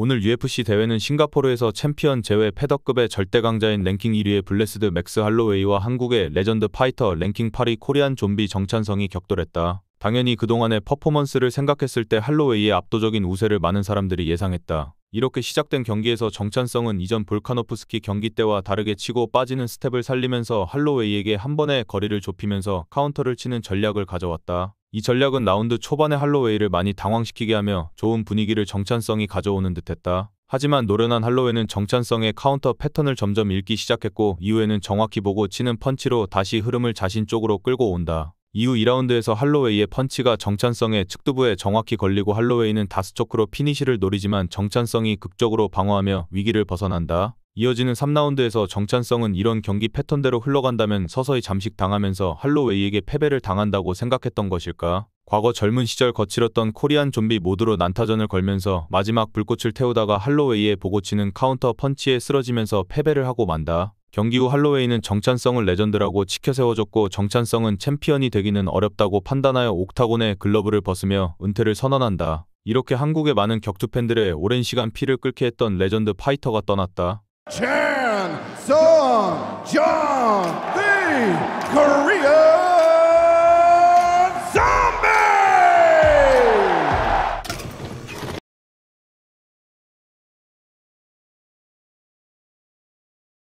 오늘 UFC 대회는 싱가포르에서 챔피언 제외 패더급의 절대강자인 랭킹 1위의 블레스드 맥스 할로웨이와 한국의 레전드 파이터 랭킹 8위 코리안 좀비 정찬성이 격돌했다. 당연히 그동안의 퍼포먼스를 생각했을 때 할로웨이의 압도적인 우세를 많은 사람들이 예상했다. 이렇게 시작된 경기에서 정찬성은 이전 볼카노프스키 경기 때와 다르게 치고 빠지는 스텝을 살리면서 할로웨이에게 한 번의 거리를 좁히면서 카운터를 치는 전략을 가져왔다. 이 전략은 라운드 초반에 할로웨이를 많이 당황시키게 하며 좋은 분위기를 정찬성이 가져오는 듯했다. 하지만 노련한 할로웨이는 정찬성의 카운터 패턴을 점점 읽기 시작했고 이후에는 정확히 보고 치는 펀치로 다시 흐름을 자신 쪽으로 끌고 온다. 이후 2라운드에서 할로웨이의 펀치가 정찬성의 측두부에 정확히 걸리고 할로웨이는 다스초크로 피니시를 노리지만 정찬성이 극적으로 방어하며 위기를 벗어난다. 이어지는 3라운드에서 정찬성은 이런 경기 패턴대로 흘러간다면 서서히 잠식 당하면서 할로웨이에게 패배를 당한다고 생각했던 것일까? 과거 젊은 시절 거칠었던 코리안 좀비 모드로 난타전을 걸면서 마지막 불꽃을 태우다가 할로웨이의 보고치는 카운터 펀치에 쓰러지면서 패배를 하고 만다. 경기 후 할로웨이는 정찬성을 레전드라고 치켜세워줬고 정찬성은 챔피언이 되기는 어렵다고 판단하여 옥타곤의 글러브를 벗으며 은퇴를 선언한다. 이렇게 한국의 많은 격투 팬들의 오랜 시간 피를 끓게 했던 레전드 파이터가 떠났다. Chan Song John the Korean.